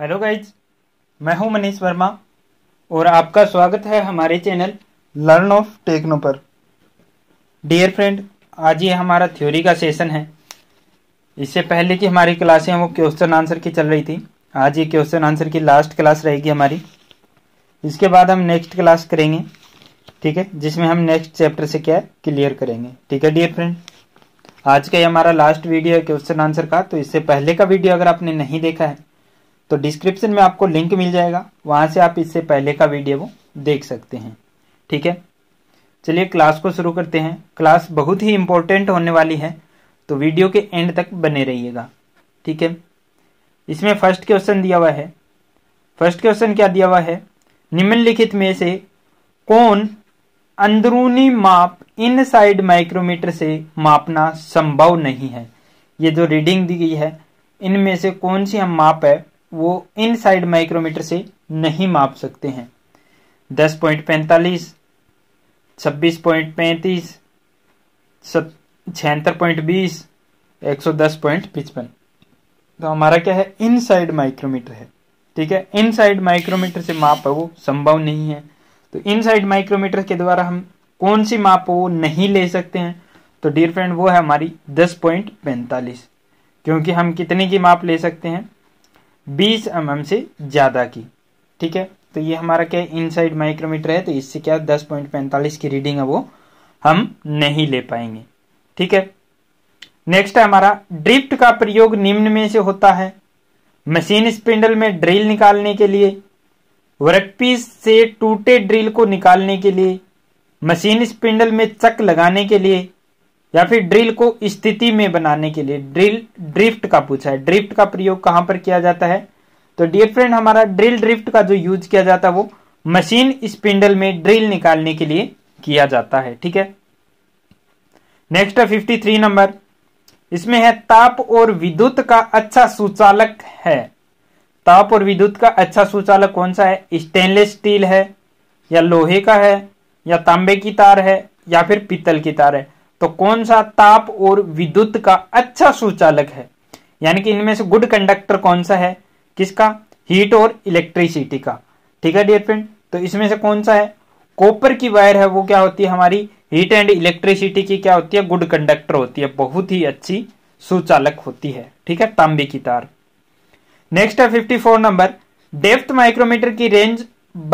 Hello guys मैं हूं मनीष वर्मा और आपका स्वागत है हमारे चैनल लर्न ऑफ टेक्नो पर डियर फ्रेंड आज ये हमारा थ्योरी का सेशन है इससे पहले की हमारी क्लासें वो क्वेश्चन आंसर की चल रही थी आज ये क्वेश्चन आंसर की लास्ट क्लास रहेगी हमारी इसके बाद हम नेक्स्ट क्लास करेंगे ठीक है जिसमें हम नेक्स्ट चैप्टर से क्या क्लियर करेंगे ठीक है डियर फ्रेंड आज का ये हमारा लास्ट वीडियो है क्वेश्चन आंसर का तो इससे पहले का वीडियो अगर आपने नहीं देखा है तो डिस्क्रिप्शन में आपको लिंक मिल जाएगा वहां से आप इससे पहले का वीडियो देख सकते हैं ठीक है चलिए क्लास को शुरू करते हैं क्लास बहुत ही इंपॉर्टेंट होने वाली है तो वीडियो के एंड तक बने रहिएगा ठीक है इसमें फर्स्ट क्वेश्चन दिया हुआ है फर्स्ट क्वेश्चन क्या दिया हुआ है निम्नलिखित में से कौन अंदरूनी माप इनसाइड माइक्रोमीटर से मापना संभव नहीं है ये जो रीडिंग दी गई है इनमें से कौन सी हम माप है वो साइड माइक्रोमीटर से नहीं माप सकते हैं दस पॉइंट पैंतालीस छब्बीस पॉइंट पैंतीस छहत्तर पॉइंट बीस एक सौ दस पॉइंट पिचपन तो हमारा क्या है इन साइड माइक्रोमीटर है ठीक है इन साइड माइक्रोमीटर से माप है वो संभव नहीं है तो इन साइड माइक्रोमीटर के द्वारा हम कौन सी माप वो नहीं ले सकते हैं तो डियर फ्रेंड वो है हमारी दस पॉइंट पैंतालीस क्योंकि हम कितने की माप ले सकते हैं बीस एम से ज़्यादा की ठीक है तो ये हमारा क्या इन इनसाइड माइक्रोमीटर है तो इससे क्या दस पॉइंट पैंतालीस की रीडिंग है वो हम नहीं ले पाएंगे ठीक है नेक्स्ट है हमारा ड्रिफ्ट का प्रयोग निम्न में से होता है मशीन स्पिंडल में ड्रिल निकालने के लिए वर्कपीस से टूटे ड्रिल को निकालने के लिए मशीन स्पिंडल में चक लगाने के लिए या फिर ड्रिल को स्थिति में बनाने के लिए ड्रिल ड्रिफ्ट का पूछा है ड्रिफ्ट का प्रयोग कहां पर किया जाता है तो डियर फ्रेंड हमारा ड्रिल ड्रिफ्ट का जो यूज किया जाता है वो मशीन स्पिंडल में ड्रिल निकालने के लिए किया जाता है ठीक है नेक्स्ट है फिफ्टी थ्री नंबर इसमें है ताप और विद्युत का अच्छा सुचालक है ताप और विद्युत का अच्छा सुचालक कौन सा है स्टेनलेस स्टील है या लोहे का है या तांबे की तार है या फिर पीतल की तार है तो कौन सा ताप और विद्युत का अच्छा सुचालक है यानी कि इनमें से गुड कंडक्टर कौन सा है किसका हीट और इलेक्ट्रिसिटी का ठीक है डियर फ्रेंड तो इसमें से कौन सा है कॉपर की वायर है वो क्या होती है हमारी हीट एंड इलेक्ट्रिसिटी की क्या होती है गुड कंडक्टर होती है बहुत ही अच्छी सुचालक होती है ठीक है तांबे की तार नेक्स्ट है 54 नंबर डेप्थ माइक्रोमीटर की रेंज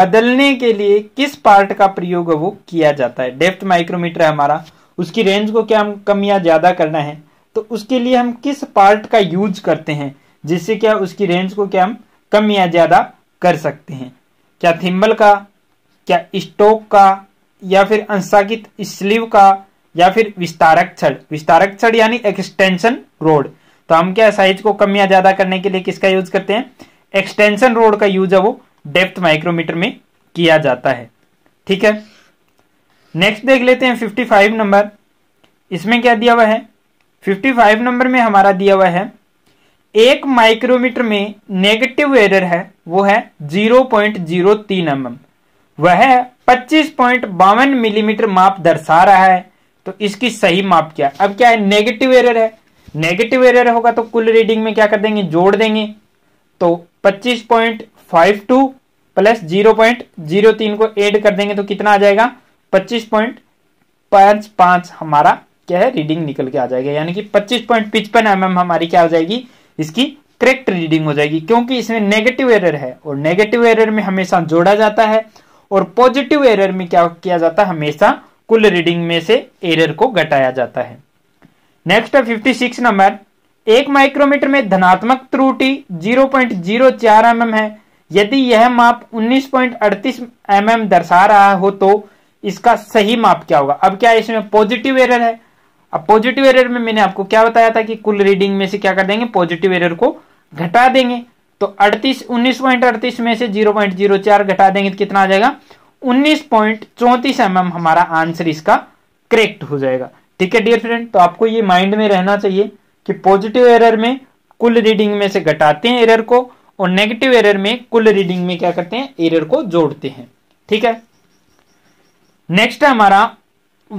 बदलने के लिए किस पार्ट का प्रयोग वो किया जाता है डेप्थ माइक्रोमीटर है हमारा उसकी रेंज को क्या हम कम या ज़्यादा करना है तो उसके लिए हम किस पार्ट का यूज करते हैं जिससे क्या उसकी रेंज को क्या हम कम या ज़्यादा कर सकते हैं क्या थिम्बल का क्या स्टोक का या फिर अंशाकित स्लीव का या फिर विस्तारक छड़ विस्तारक छड़ यानी एक्सटेंशन रोड तो हम क्या साइज को कम या ज्यादा करने के लिए किसका यूज करते हैं एक्सटेंशन रोड का यूज है वो डेप्थ माइक्रोमीटर में किया जाता है ठीक है नेक्स्ट देख लेते हैं 55 नंबर इसमें क्या दिया हुआ है 55 नंबर में हमारा दिया हुआ है एक माइक्रोमीटर में नेगेटिव एरर है वो है 0.03 पॉइंट जीरो तीन एम एम वह पच्चीस पॉइंट बावन मिलीमीटर माप दर्शा रहा है तो इसकी सही माप क्या है अब क्या है नेगेटिव एरर है नेगेटिव एरर होगा तो कुल रीडिंग में क्या कर देंगे जोड़ देंगे तो पच्चीस point five two plus zero point zero तीन को ऐड कर देंगे तो कितना आ जाएगा पच्चीस पॉइंट पांच पांच हमारा क्या है रीडिंग निकल के आ जाएगा यानी कि पच्चीस पॉइंट पिचपन एम एम हमारी क्या हो जाएगी इसकी करेक्ट रीडिंग हो जाएगी क्योंकि इसमें नेगेटिव एरर है और नेगेटिव एरर में हमेशा जोड़ा जाता है और पॉजिटिव एरर में क्या किया जाता है हमेशा कुल रीडिंग में से एरर को घटाया जाता है नेक्स्ट है 56 नंबर एक माइक्रोमीटर में धनात्मक त्रुटि 0.04 पॉइंट mm है यदि यह माप 19.38 पॉइंट mm दर्शा रहा हो तो इसका सही माप क्या होगा अब क्या इसमें पॉजिटिव एरर है अब पॉजिटिव एरर में मैंने आपको क्या बताया था कि कुल रीडिंग में से क्या कर देंगे पॉजिटिव एरर को घटा देंगे तो अड़तीस उन्नीस पॉइंट अड़तीस में से जीरो पॉइंट जीरो चार घटा देंगे तो कितना आ जाएगा उन्नीस पॉइंट चौंतीस एम mm एम हमारा आंसर इसका करेक्ट हो जाएगा ठीक है डियर फ्रेंड तो आपको ये माइंड में रहना चाहिए कि पॉजिटिव एरर में कुल रीडिंग में से घटाते हैं एरर को और नेगेटिव एरर में कुल रीडिंग में क्या करते हैं एरर को जोड़ते हैं ठीक है नेक्स्ट है हमारा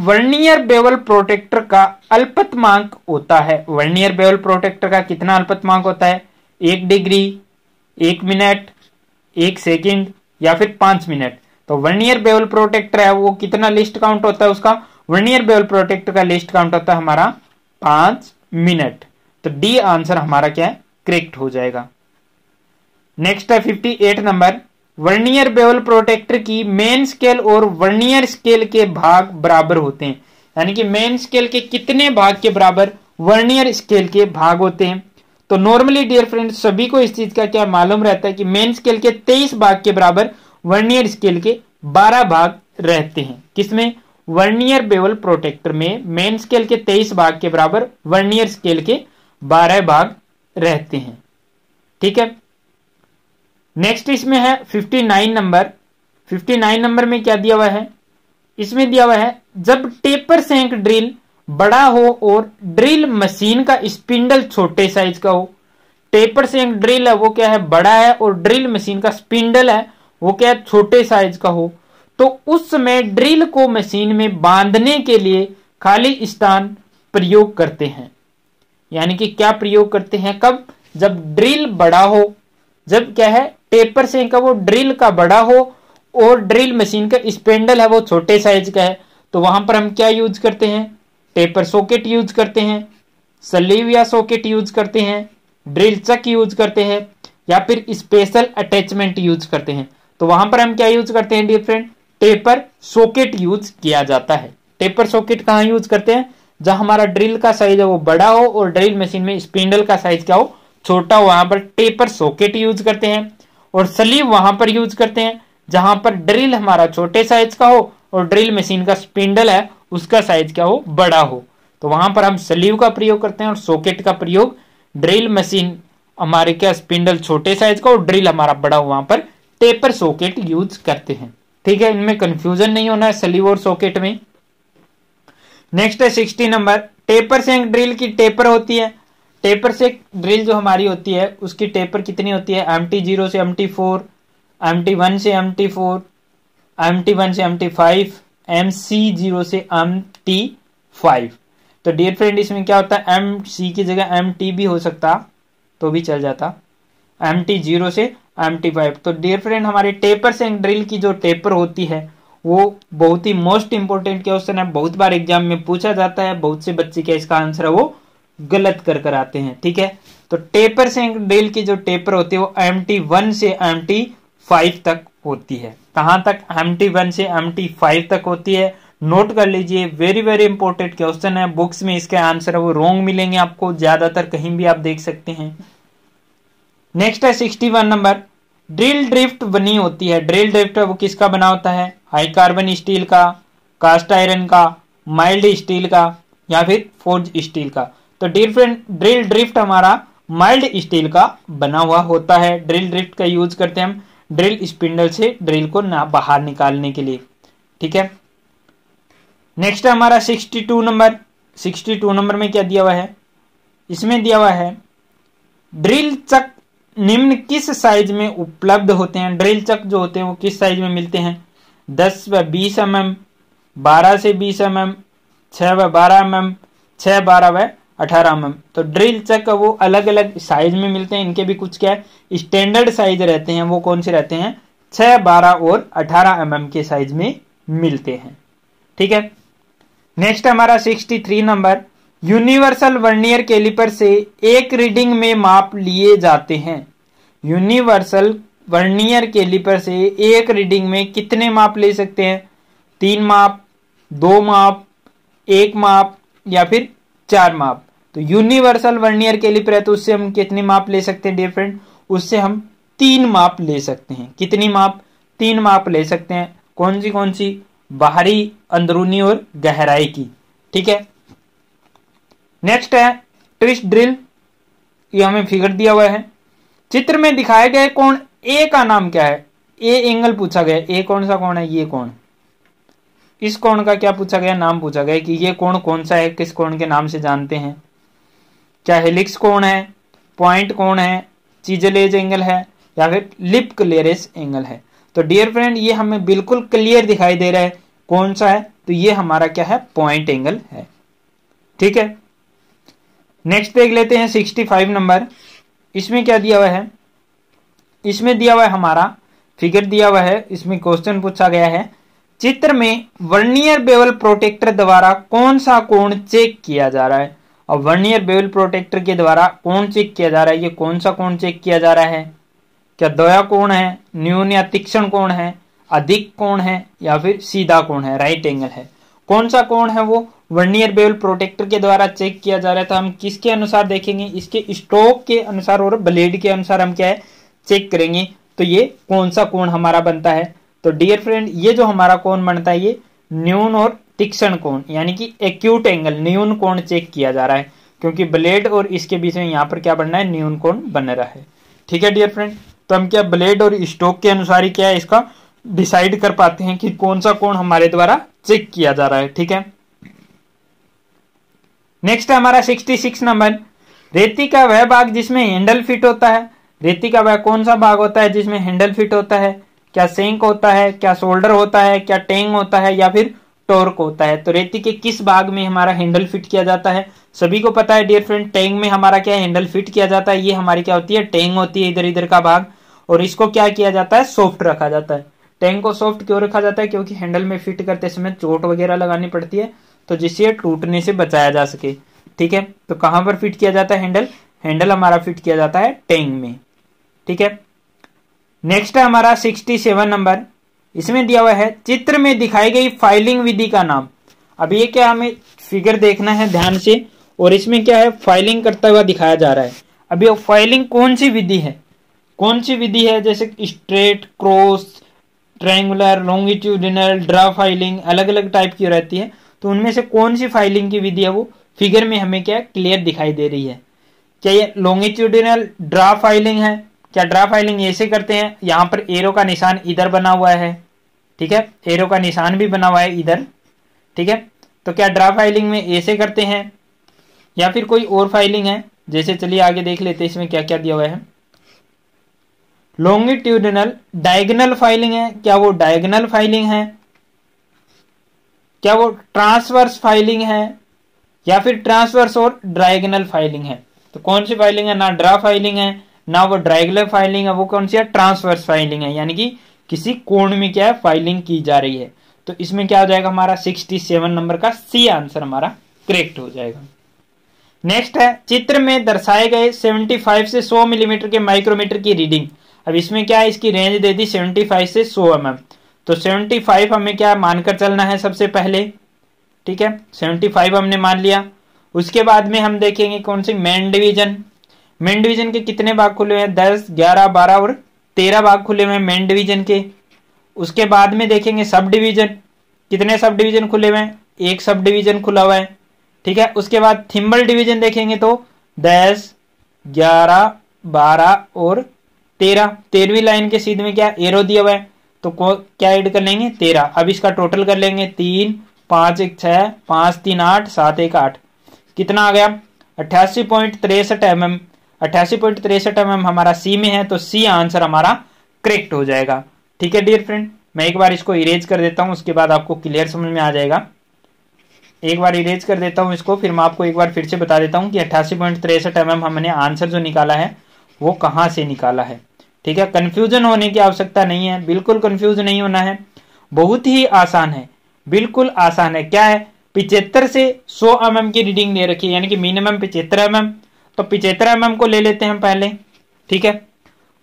वर्नियर बेवल प्रोटेक्टर का अल्पतमांक होता है वर्नियर बेवल प्रोटेक्टर का कितना अल्पतमांक होता है एक डिग्री एक मिनट एक सेकंड या फिर पांच मिनट तो वर्नियर बेवल प्रोटेक्टर है वो कितना लिस्ट काउंट होता है उसका वर्नियर बेवल प्रोटेक्टर का लिस्ट काउंट होता है हमारा पांच मिनट तो डी आंसर हमारा क्या है करेक्ट हो जाएगा नेक्स्ट है fifty eight number vernier bevel protractor की मेन स्केल और वर्नियर स्केल के भाग बराबर होते हैं यानी कि मेन स्केल के कितने भाग के बराबर वर्नियर स्केल के भाग होते हैं तो नॉर्मली डियर फ्रेंड सभी को इस चीज का क्या मालूम रहता है कि मेन स्केल के तेईस भाग के बराबर वर्नियर स्केल के बारह भाग रहते हैं किसमें वर्नियर बेवल प्रोटेक्टर में मेन स्केल के तेईस भाग के बराबर वर्नियर स्केल के बारह भाग रहते हैं ठीक है नेक्स्ट इसमें है fifty nine number fifty nine number में क्या दिया हुआ है इसमें दिया हुआ है जब टेपर सेंक ड्रिल बड़ा हो और ड्रिल मशीन का स्पिंडल छोटे साइज का हो टेपर सेंक ड्रिल है वो क्या है बड़ा है और ड्रिल मशीन का स्पिंडल है वो क्या है छोटे साइज का हो तो उस समय ड्रिल को मशीन में बांधने के लिए खाली स्थान प्रयोग करते हैं यानी कि क्या प्रयोग करते हैं कब जब ड्रिल बड़ा हो जब क्या है पेपर से इनका वो ड्रिल का बड़ा हो और ड्रिल मशीन का स्पेंडल है वो छोटे साइज का है तो वहां पर हम क्या यूज करते हैं टेपर सॉकेट यूज करते हैं सलीव या सॉकेट यूज करते हैं ड्रिल चक यूज करते हैं या फिर स्पेशल अटैचमेंट यूज करते हैं तो वहां पर हम क्या यूज करते हैं डिफरेंट टेपर सॉकेट यूज किया जाता है टेपर सॉकेट कहाँ यूज करते हैं जहां हमारा ड्रिल का साइज है वो बड़ा हो और ड्रिल मशीन में स्पिंडल का साइज क्या हो छोटा हो वहां पर टेपर सॉकेट यूज करते हैं और सलीब वहां पर यूज करते हैं जहां पर ड्रिल हमारा छोटे साइज का हो और ड्रिल मशीन का स्पिंडल है उसका साइज क्या हो बड़ा हो तो वहां पर हम सलीव का प्रयोग करते हैं और सॉकेट का प्रयोग ड्रिल मशीन हमारे क्या स्पिंडल छोटे साइज का और ड्रिल हमारा बड़ा हो वहां पर टेपर सॉकेट यूज करते हैं ठीक है इनमें कंफ्यूजन नहीं होना है सलीव और सॉकेट में नेक्स्ट है सिक्सटी नंबर टेपर से ड्रिल की टेपर होती है टेपर से ड्रिल जो हमारी होती है उसकी टेपर कितनी होती है एम टी जीरो से M T four M T one से M T four M T one से M T five M C zero से एम टी फाइव तो डियर फ्रेंड इसमें क्या होता है एम सी की जगह एम टी भी हो सकता तो भी चल जाता एम टी जीरो से एम टी फाइव तो डियर फ्रेंड हमारे टेपर से ड्रिल की जो टेपर होती है वो बहुत ही मोस्ट इंपॉर्टेंट क्वेश्चन है बहुत बार एग्जाम में पूछा जाता है बहुत से बच्चे का इसका आंसर है वो गलत कर कर आते हैं ठीक है तो टेपर से डेल की जो टेपर होती है वो एम टी वन से एम टी फाइव तक होती है कहां तक एम टी वन से एम टी फाइव तक होती है नोट कर लीजिए वेरी वेरी इंपॉर्टेंट क्वेश्चन है बुक्स में इसके आंसर है वो रोंग मिलेंगे आपको ज्यादातर कहीं भी आप देख सकते हैं नेक्स्ट है sixty one number drill drift बनी होती है ड्रिल ड्रिफ्ट वो किसका बना होता है हाई कार्बन स्टील का कास्ट आयरन का माइल्ड स्टील का या फिर फोर्ज स्टील का तो डिफरेंट ड्रिल ड्रिफ्ट हमारा माइल्ड स्टील का बना हुआ होता है ड्रिल ड्रिफ्ट का यूज करते हैं हम ड्रिल स्पिंडल से ड्रिल को ना बाहर निकालने के लिए ठीक है नेक्स्ट हमारा 62 नंबर 62 नंबर में क्या दिया हुआ है इसमें दिया हुआ है ड्रिल चक निम्न किस साइज में उपलब्ध होते हैं ड्रिल चक जो होते हैं वो किस साइज में मिलते हैं दस व बीस एम एम बारह से बीस एम एम छह व बारह एम एम छह बारह व अठारह एम mm। तो ड्रिल चक वो अलग अलग साइज में मिलते हैं इनके भी कुछ क्या है स्टैंडर्ड साइज रहते हैं वो कौन से रहते हैं छह बारह और अठारह एम mm के साइज में मिलते हैं ठीक है नेक्स्ट हमारा sixty three number universal vernier caliper से एक रीडिंग में माप लिए जाते हैं यूनिवर्सल वर्नियर कैलिपर से एक रीडिंग में कितने माप ले सकते हैं तीन माप दो माप एक माप या फिर चार माप तो यूनिवर्सल वर्नियर के लिए तो उससे हम कितने माप ले सकते हैं डिफरेंट उससे हम तीन माप ले सकते हैं कितनी माप तीन माप ले सकते हैं कौन सी कौन सी बाहरी अंदरूनी और गहराई की ठीक है नेक्स्ट है ट्विस्ट ड्रिल ये हमें फिगर दिया हुआ है चित्र में दिखाया गया कौन ए का नाम क्या है ए एंगल पूछा गया ए कौन सा कौन है ये कौन इस कौन का क्या पूछा गया नाम पूछा गया कि ये कौन कौन सा है किस कौन के नाम से जानते हैं क्या हेलिक्स कोण है पॉइंट कोण है चीजलेज एंगल है या फिर लिप क्लियरेज एंगल है तो डियर फ्रेंड ये हमें बिल्कुल क्लियर दिखाई दे रहा है कौन सा है तो ये हमारा क्या है पॉइंट एंगल है ठीक है नेक्स्ट देख लेते हैं 65 नंबर इसमें क्या दिया हुआ है इसमें दिया हुआ है हमारा फिगर दिया हुआ है इसमें क्वेश्चन पूछा गया है चित्र में वर्नियर बेवल प्रोटेक्टर द्वारा कौन सा कोण चेक किया जा रहा है और वर्नियर बेल प्रोटेक्टर के द्वारा कौन चेक किया जा रहा है ये कौन सा कौन चेक किया जा रहा है क्या दया कोण है न्यून या तीक्षण कोण है अधिक कोण है या फिर सीधा कोण है राइट एंगल है कौन सा कोण है वो वर्नियर बेल प्रोटेक्टर के द्वारा चेक किया जा रहा है तो हम किसके अनुसार देखेंगे इसके स्ट्रोक के अनुसार और ब्लेड के अनुसार हम क्या है चेक करेंगे तो ये कौन सा कोण हमारा बनता है तो डियर फ्रेंड ये जो हमारा कोण बनता है ये न्यून और तीक्षण कोण यानी कि एक्यूट एंगल न्यून कोण चेक किया जा रहा है क्योंकि ब्लेड और इसके बीच में यहाँ पर क्या बनना है न्यून कोण बन रहा है ठीक है डियर फ्रेंड तो हम क्या ब्लेड और स्टोक के अनुसार ही क्या है इसका डिसाइड कर पाते हैं कि कौन सा कोण हमारे द्वारा चेक किया जा रहा है ठीक है नेक्स्ट है हमारा 66 नंबर रेती का वह भाग जिसमें हैंडल फिट होता है रेती का वह कौन सा भाग होता है जिसमें हैंडल फिट होता है क्या सेंक होता है क्या शोल्डर होता है क्या टेंग होता है या फिर टॉर्क होता है तो रेती के किस भाग में हमारा हैंडल फिट किया जाता है सभी को पता है डियर फ्रेंड टैंग में हमारा क्या हैंडल फिट किया जाता है ये हमारी क्या होती है टैंग होती है इधर इधर का भाग और इसको क्या किया जाता है सॉफ्ट रखा जाता है टैंग को सॉफ्ट क्यों रखा जाता है क्योंकि हैंडल में फिट करते समय चोट वगैरह लगानी पड़ती है तो जिससे टूटने से बचाया जा सके ठीक है तो कहां पर फिट किया जाता है हैंडल हैंडल हमारा फिट किया जाता है टैंग में ठीक है नेक्स्ट है हमारा सिक्सटी सेवन नंबर इसमें दिया हुआ है चित्र में दिखाई गई फाइलिंग विधि का नाम अब ये क्या हमें फिगर देखना है ध्यान से और इसमें क्या है फाइलिंग करता हुआ दिखाया जा रहा है अब ये फाइलिंग कौन सी विधि है कौन सी विधि है जैसे straight cross triangular longitudinal draw filing अलग अलग टाइप की रहती है तो उनमें से कौन सी फाइलिंग की विधि है वो फिगर में हमें क्या क्लियर दिखाई दे रही है क्या ये लॉन्गिट्यूडिनल ड्रा फाइलिंग है क्या ड्रा फाइलिंग ऐसे करते हैं यहाँ पर एरो का निशान इधर बना हुआ है ठीक है एरो का निशान भी बना हुआ है इधर ठीक है तो क्या ड्रा फाइलिंग में ऐसे करते हैं या फिर कोई और फाइलिंग है जैसे चलिए आगे देख लेते हैं इसमें क्या क्या दिया हुआ है लॉन्गिट्यूडनल डायगनल फाइलिंग है क्या वो डायगनल फाइलिंग है क्या वो ट्रांसवर्स फाइलिंग है या फिर ट्रांसवर्स और ड्राइगनल फाइलिंग है तो कौन सी फाइलिंग है ना ड्रा फाइलिंग है ना वो ड्राइगनल फाइलिंग है वो कौन सी है ट्रांसवर्स फाइलिंग है यानी कि किसी कोण में क्या है फाइलिंग की जा रही है तो इसमें क्या हो जाएगा हमारा 67 नंबर का सी आंसर हमारा करेक्ट हो जाएगा नेक्स्ट है चित्र में दर्शाए गए 75 से 100 मिलीमीटर mm के माइक्रोमीटर की रीडिंग अब इसमें क्या है इसकी रेंज दे दी 75 से 100 एम mm. तो 75 हमें क्या मानकर चलना है सबसे पहले ठीक है 75 हमने मान लिया उसके बाद में हम देखेंगे कौन सी मेन डिवीजन मेन डिवीजन के कितने भाग खुले हैं दस ग्यारह बारह और तेरह भाग खुले हुए मेन डिवीजन के उसके बाद में देखेंगे सब डिवीजन कितने सब डिवीजन खुले हुए हैं एक सब डिवीजन खुला हुआ है ठीक है उसके बाद थिम्बल डिवीजन देखेंगे तो दस ग्यारह बारह और तेरह तेरहवीं लाइन के सीध में क्या एरो दिया हुआ है तो क्या ऐड कर लेंगे तेरह अब इसका टोटल कर लेंगे तीन पांच एक छह पांच तीन आठ सात एक आठ कितना आ गया अट्ठासी पॉइंट तिरसठ एम एम अट्ठासी पॉइंट तिरसठ एम हमारा सी में है तो सी आंसर हमारा करेक्ट हो जाएगा ठीक है डियर फ्रेंड मैं एक बार इसको इरेज कर देता हूं उसके बाद आपको क्लियर समझ में आ जाएगा एक बार इरेज कर देता हूं इसको फिर मैं आपको एक बार फिर से बता देता हूं कि अट्ठासी पॉइंट तिरसठ एम हमने आंसर जो निकाला है वो कहां से निकाला है ठीक है कन्फ्यूजन होने की आवश्यकता नहीं है बिल्कुल कन्फ्यूज नहीं होना है बहुत ही आसान है बिल्कुल आसान है क्या है पिचहत्तर से सौ एम की रीडिंग दे रखी है यानी कि मिनिमम पिचहत्तर एम mm, तो पिचहत्तर एम को ले लेते हैं हम पहले ठीक है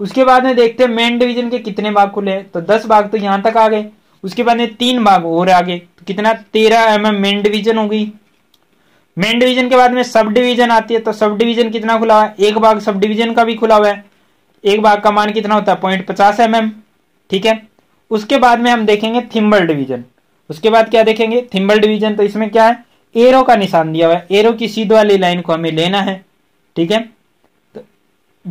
उसके बाद में देखते हैं मेन डिवीजन के कितने भाग खुले तो दस भाग तो यहां तक आ गए उसके बाद में तीन भाग और आगे तो कितना तेरह एम एम मेन डिवीजन हो गई मेन डिवीजन के बाद में सब डिवीजन आती है तो सब डिवीजन कितना खुला हुआ है एक भाग सब डिवीजन का भी खुला हुआ है एक भाग का मान कितना होता है पॉइंट पचास एम एम ठीक है उसके बाद में हम देखेंगे थिम्बल डिवीजन उसके बाद क्या देखेंगे थिम्बल डिवीजन तो इसमें क्या है एरो का निशान दिया हुआ है एरो की सीध वाली लाइन को हमें लेना है ठीक है तो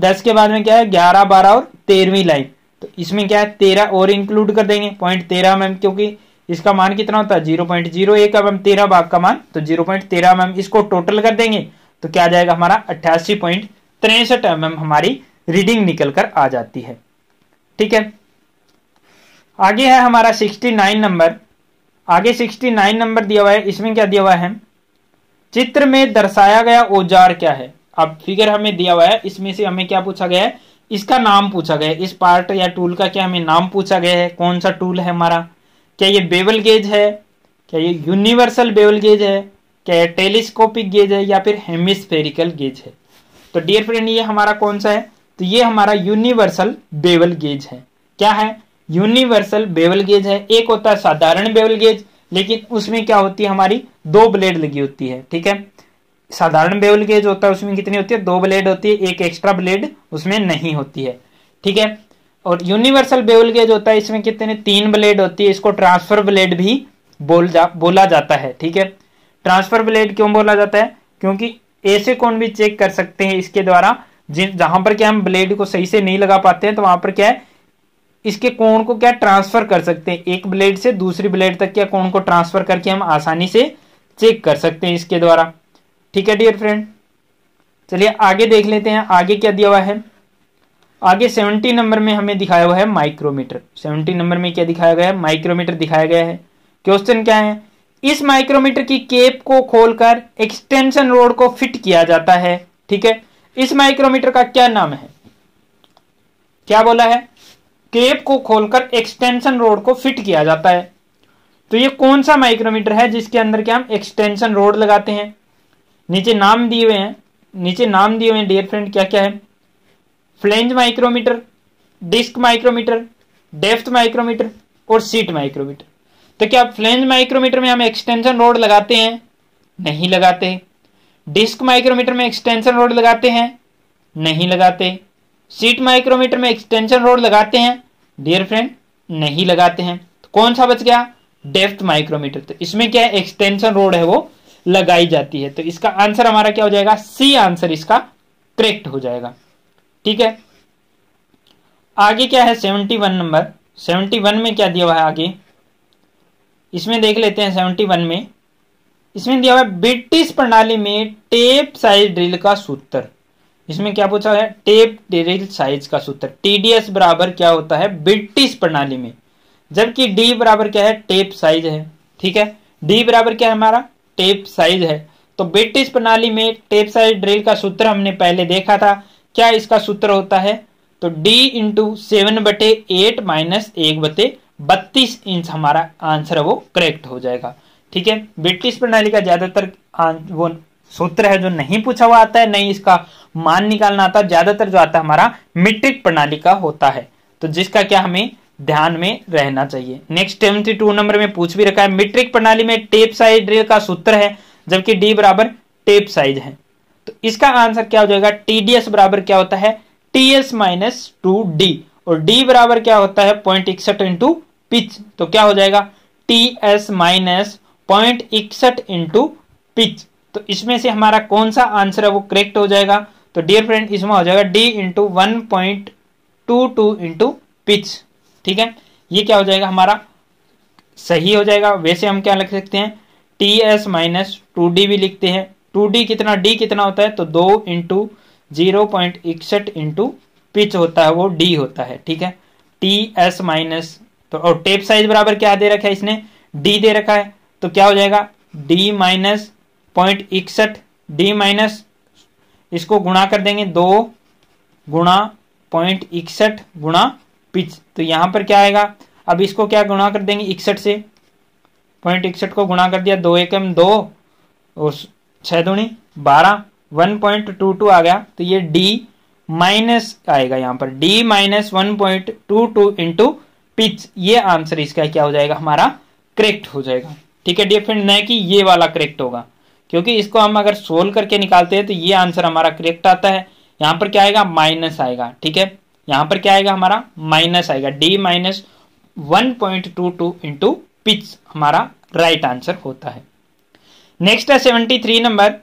दस के बाद में क्या है ग्यारह बारह और तेरहवीं लाइन तो इसमें क्या है तेरह और इंक्लूड कर देंगे पॉइंट तेरह एम क्योंकि इसका मान कितना होता है जीरो पॉइंट जीरो एक एम तेरह भाग का मान तो जीरो पॉइंट तेरह एम इसको टोटल कर देंगे तो क्या आ जाएगा हमारा अट्ठासी पॉइंट तिरसठ एम हमारी रीडिंग निकल कर आ जाती है ठीक है आगे है हमारा सिक्सटी नाइन नंबर आगे सिक्सटी नाइन नंबर दिया हुआ है इसमें क्या दिया हुआ है चित्र में दर्शाया गया औजार क्या है अब फिगर हमें दिया हुआ है इसमें से हमें क्या पूछा गया है इसका नाम पूछा गया है इस पार्ट या टूल का क्या हमें नाम पूछा गया है कौन सा टूल है हमारा क्या ये बेवल गेज है क्या ये यूनिवर्सल बेवल गेज है क्या ये टेलीस्कोपिक गेज है या फिर हेमिस्फेरिकल गेज है तो डियर फ्रेंड ये हमारा कौन सा है तो ये हमारा यूनिवर्सल बेवल गेज है क्या है यूनिवर्सल बेवल गेज है एक होता है साधारण बेवल गेज लेकिन उसमें क्या होती है हमारी दो ब्लेड लगी होती है ठीक है साधारण बेवल गेज होता है उसमें कितनी होती है दो ब्लेड होती है एक एक्स्ट्रा ब्लेड उसमें नहीं होती है ठीक है और यूनिवर्सल बेवल गेज होता है इसमें कितने तीन ब्लेड होती है इसको ट्रांसफर ब्लेड भी बोल जा बोला जाता है ठीक है ट्रांसफर ब्लेड क्यों बोला जाता है क्योंकि ऐसे कौन भी चेक कर सकते हैं इसके द्वारा जिन जहां पर क्या हम ब्लेड को सही से नहीं लगा पाते हैं तो वहां पर क्या है इसके कोण को क्या ट्रांसफर कर सकते हैं एक ब्लेड से दूसरी ब्लेड तक क्या कोण को ट्रांसफर करके हम आसानी से चेक कर सकते हैं इसके द्वारा ठीक है डियर फ्रेंड चलिए आगे देख लेते हैं आगे क्या दिया हुआ है आगे सेवनटी नंबर में हमें दिखाया हुआ है माइक्रोमीटर सेवनटी नंबर में क्या दिखाया गया है माइक्रोमीटर दिखाया गया है क्वेश्चन क्या है इस माइक्रोमीटर की केप को खोलकर एक्सटेंशन रोड को फिट किया जाता है ठीक है इस माइक्रोमीटर का क्या नाम है क्या बोला है केप को खोलकर एक्सटेंशन रोड को फिट किया जाता है तो ये कौन सा माइक्रोमीटर है जिसके अंदर क्या हम एक्सटेंशन रोड लगाते हैं नीचे नाम दिए हुए हैं नीचे नाम दिए हुए हैं डियर फ्रेंड क्या क्या है flange micrometer disc micrometer depth micrometer और सीट माइक्रोमीटर तो क्या फ्लेंज माइक्रोमीटर में हम एक्सटेंशन रोड लगाते हैं नहीं लगाते डिस्क माइक्रोमीटर में एक्सटेंशन रोड लगाते हैं नहीं लगाते सीट माइक्रोमीटर में एक्सटेंशन रोड लगाते हैं डियर फ्रेंड नहीं लगाते हैं तो कौन सा बच गया डेफ्थ माइक्रोमीटर तो इसमें क्या है एक्सटेंशन रोड है वो लगाई जाती है तो इसका आंसर हमारा क्या हो जाएगा सी आंसर इसका करेक्ट हो जाएगा ठीक है आगे क्या है seventy one number seventy one में क्या दिया हुआ है आगे इसमें देख लेते हैं सेवनटी वन में इसमें दिया हुआ है ब्रिटिश प्रणाली में टेप साइज ड्रिल का सूत्र इसमें क्या पूछा है टेप ड्रिल साइज का सूत्र टीडीएस बराबर क्या होता है ब्रिटिश प्रणाली में जबकि डी बराबर क्या है टेप साइज है ठीक है डी बराबर क्या है हमारा टेप साइज है तो ब्रिटिश प्रणाली में टेप साइज ड्रिल का सूत्र हमने पहले देखा था क्या इसका सूत्र होता है तो d इंटू सेवन बटे एट माइनस एक बटे बत्तीस इंच हमारा आंसर वो करेक्ट हो जाएगा ठीक है ब्रिटिश प्रणाली का ज्यादातर वो सूत्र है जो नहीं पूछा हुआ आता है नहीं इसका मान निकालना आता ज्यादातर जो आता है हमारा मीट्रिक प्रणाली का होता है तो जिसका क्या हमें ध्यान में रहना चाहिए नेक्स्ट सेवेंटी टू नंबर में पूछ भी रखा है मीट्रिक प्रणाली में टेप साइज ड्रिल का सूत्र है जबकि डी बराबर टेप साइज है तो इसका आंसर क्या हो जाएगा टीडीएस बराबर क्या होता है T S minus two D और डी बराबर क्या होता है पॉइंट इकसठ इंटू पिच तो क्या हो जाएगा टी एस माइनस पॉइंट इकसठ इंटू पिच तो इसमें से हमारा कौन सा आंसर है वो करेक्ट हो जाएगा तो डियर फ्रेंड इसमें हो जाएगा D into one point two two into pitch ठीक है ये क्या हो जाएगा हमारा सही हो जाएगा वैसे हम क्या लिख सकते हैं T S minus two D भी लिखते हैं टू डी कितना डी कितना होता है तो दो इंटू जीरो पॉइंट इकसठ इंटू पिच होता है वो डी होता है ठीक है टी एस माइनस तो और टेप साइज बराबर क्या दे रखा है इसने डी दे रखा है तो क्या हो जाएगा डी माइनस पॉइंट इकसठ डी माइनस इसको गुणा कर देंगे दो गुणा पॉइंट इकसठ गुणा पिच तो यहाँ पर क्या आएगा अब इसको क्या गुणा कर देंगे इकसठ से पॉइंट इकसठ को गुणा कर दिया दो एक एम दो और छः दूनी बारह वन पॉइंट टू टू आ गया तो ये डी माइनस आएगा यहाँ पर D minus one point two two into pitch ये आंसर इसका क्या हो जाएगा हमारा करेक्ट हो जाएगा ठीक है डी फ्रेंड न कि ये वाला करेक्ट होगा क्योंकि इसको हम अगर सोल्व करके निकालते हैं तो ये आंसर हमारा करेक्ट आता है यहाँ पर क्या आएगा माइनस आएगा ठीक है यहां पर क्या आएगा हमारा माइनस आएगा D minus one point two two into pitch हमारा राइट आंसर होता है नेक्स्ट है सेवेंटी थ्री नंबर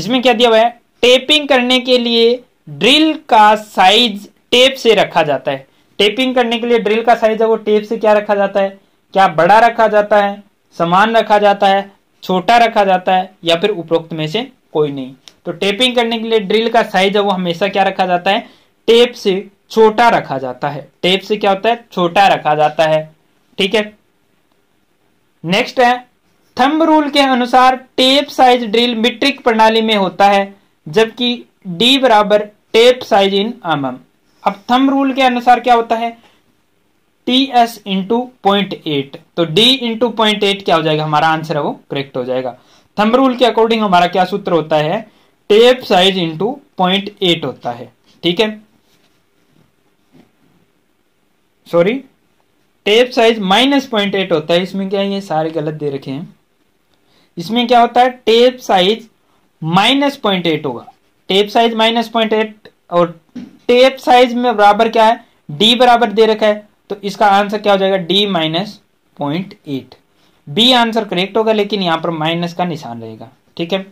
इसमें क्या दिया हुआ है टेपिंग करने के लिए ड्रिल का साइज टेप से रखा जाता है टेपिंग करने के लिए ड्रिल का साइज है वो टेप से क्या रखा जाता है क्या बड़ा रखा जाता है समान रखा जाता है छोटा रखा जाता है या फिर उपरोक्त में से कोई नहीं तो टेपिंग करने के लिए ड्रिल का साइज है वो हमेशा क्या रखा जाता है टेप से छोटा रखा जाता है टेप से क्या होता है छोटा रखा जाता है ठीक है नेक्स्ट है थंब रूल के अनुसार टेप साइज ड्रिल मीट्रिक प्रणाली में होता है जबकि डी बराबर टेप साइज इन एम अब थंब रूल के अनुसार क्या होता है T S into point eight तो डी इंटू पॉइंट एट क्या हो जाएगा हमारा आंसर है वो करेक्ट हो जाएगा थंब रूल के अकॉर्डिंग हमारा क्या सूत्र होता है tap size into point eight होता है ठीक है sorry tap size minus point eight होता है इसमें क्या है ये सारे गलत दे रखे हैं इसमें क्या होता है tap size minus point eight होगा tap size minus point eight और टेप साइज में बराबर क्या है डी बराबर दे रखा है तो इसका आंसर क्या हो जाएगा D minus point eight B answer correct होगा लेकिन यहां पर माइनस का निशान रहेगा ठीक है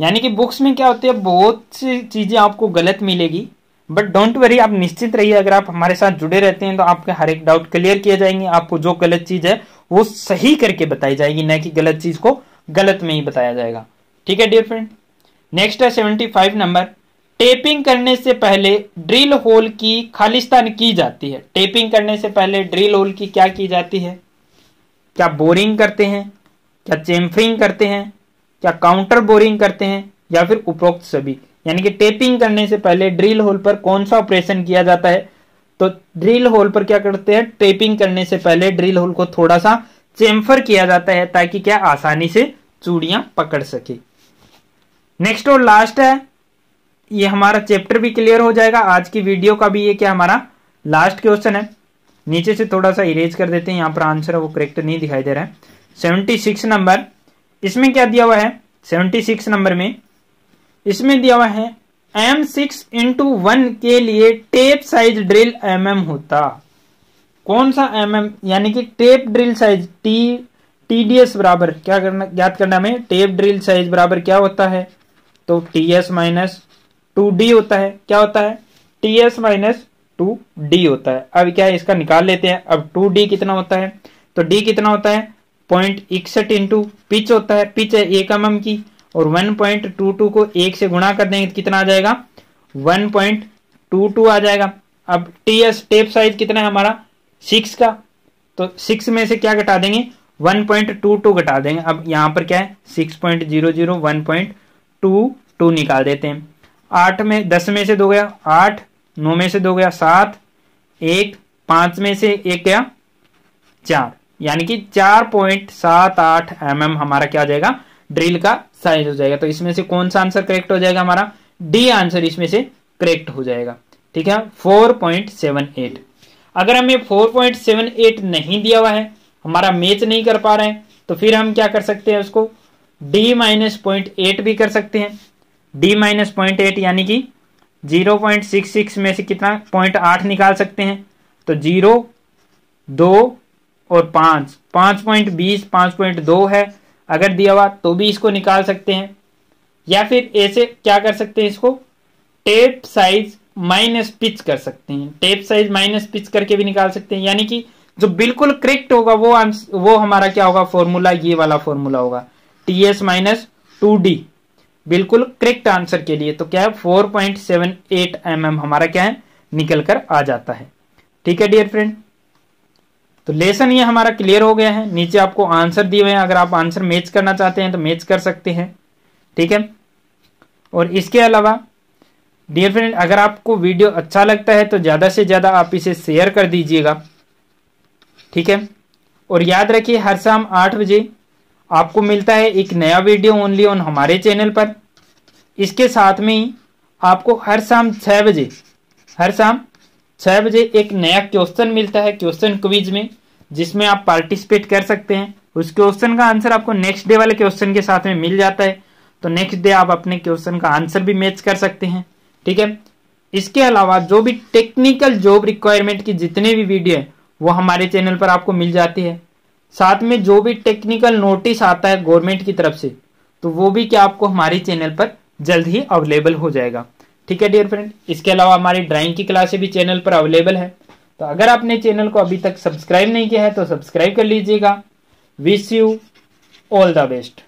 यानी कि बुक्स में क्या होती है बहुत सी चीज़ें आपको गलत मिलेगी बट डोंट वरी आप निश्चित रहिए अगर आप हमारे साथ जुड़े रहते हैं तो आपके हर एक डाउट क्लियर किए जाएंगे आपको जो गलत चीज है वो सही करके बताई जाएगी न कि गलत चीज को गलत में ही बताया जाएगा ठीक है डियर फ्रेंड नेक्स्ट है सेवेंटी फाइव नंबर टेपिंग करने से पहले ड्रिल होल की खालिस्तान की जाती है टेपिंग करने से पहले ड्रिल होल की क्या की जाती है क्या बोरिंग करते हैं क्या चेम्फरिंग करते हैं क्या काउंटर बोरिंग करते हैं या फिर उपरोक्त सभी यानी कि टेपिंग करने से पहले ड्रिल होल पर कौन सा ऑपरेशन किया जाता है तो ड्रिल होल पर क्या करते हैं टेपिंग करने से पहले ड्रिल होल को थोड़ा सा चेम्फर किया जाता है ताकि क्या आसानी से चूड़ियां पकड़ सके नेक्स्ट और लास्ट है ये हमारा चैप्टर भी क्लियर हो जाएगा आज की वीडियो का भी ये क्या हमारा लास्ट क्वेश्चन है नीचे से थोड़ा सा इरेज कर देते हैं यहां पर आंसर है वो करेक्ट नहीं दिखाई दे रहा है सेवेंटी सिक्स नंबर इसमें क्या दिया हुआ है सेवेंटी सिक्स नंबर में इसमें दिया हुआ है एम सिक्स इंटू वन के लिए tap size drill M mm होता कौन सा एम mm, यानी कि tap drill size T T D S बराबर क्या करना याद करना हमें टेप ड्रिल साइज बराबर क्या होता है तो T S minus two D होता है क्या होता है T S minus two D होता है अब क्या है इसका निकाल लेते हैं अब टू डी कितना होता है तो डी कितना होता है पॉइंट इकसठ इंटू पिच होता है पिच है एक एम mm की और 1.22 को एक से गुणा कर देंगे तो कितना आ जाएगा 1.22 आ जाएगा अब टी एस टेप साइज कितना है हमारा सिक्स का तो सिक्स में से क्या घटा देंगे 1.22 घटा देंगे अब यहां पर क्या है 6.00 1.22 निकाल देते हैं आठ में दस में से दो गया आठ नौ में से दो गया सात एक पांच में से एक गया चार यानी कि चार पॉइंट सात आठ एम हमारा क्या आ जाएगा ड्रिल का साइज हो जाएगा तो इसमें से कौन सा आंसर करेक्ट हो जाएगा हमारा डी आंसर इसमें से करेक्ट हो जाएगा ठीक है 4.78 अगर हमें 4.78 नहीं दिया हुआ है हमारा मैच नहीं कर पा रहे हैं तो फिर हम क्या कर सकते हैं उसको डी माइनस पॉइंट एट भी कर सकते हैं डी माइनस पॉइंट एट यानी कि जीरो पॉइंट सिक्स सिक्स में से कितना पॉइंट आठ निकाल सकते हैं तो जीरो दो और पांच पांच पॉइंट बीस पांच पॉइंट दो है अगर दिया हुआ तो भी इसको निकाल सकते हैं या फिर ऐसे क्या कर सकते हैं इसको टेप साइज माइनस पिच कर सकते हैं टेप साइज माइनस पिच करके भी निकाल सकते हैं यानी कि जो बिल्कुल करेक्ट होगा वो वो हमारा क्या होगा फॉर्मूला ये वाला फॉर्मूला होगा T S minus two D बिल्कुल करेक्ट आंसर के लिए तो क्या है four point seven eight M M हमारा क्या है निकल कर आ जाता है ठीक है डियर फ्रेंड तो लेसन ये हमारा क्लियर हो गया है नीचे आपको आंसर दिए हुए हैं अगर आप आंसर मैच करना चाहते हैं तो मैच कर सकते हैं ठीक है और इसके अलावा डियर फ्रेंड अगर आपको वीडियो अच्छा लगता है तो ज़्यादा से ज़्यादा आप इसे शेयर कर दीजिएगा ठीक है और याद रखिए हर शाम आठ बजे आपको मिलता है एक नया वीडियो ओनली ऑन हमारे चैनल पर इसके साथ में ही आपको हर शाम छह बजे हर शाम छह बजे एक नया क्वेश्चन मिलता है क्वेश्चन क्विज में जिसमें आप पार्टिसिपेट कर सकते हैं उस क्वेश्चन का आंसर आपको नेक्स्ट डे वाले क्वेश्चन के साथ में मिल जाता है तो नेक्स्ट डे आप अपने क्वेश्चन का आंसर भी मैच कर सकते हैं ठीक है इसके अलावा जो भी टेक्निकल जॉब रिक्वायरमेंट की जितने भी वीडियो है वो हमारे चैनल पर आपको मिल जाती है साथ में जो भी टेक्निकल नोटिस आता है गवर्नमेंट की तरफ से तो वो भी क्या आपको हमारे चैनल पर जल्द ही अवेलेबल हो जाएगा ठीक है डियर फ्रेंड इसके अलावा हमारी ड्राइंग की क्लासें भी चैनल पर अवेलेबल है तो अगर आपने चैनल को अभी तक सब्सक्राइब नहीं किया है तो सब्सक्राइब कर लीजिएगा wish you all the best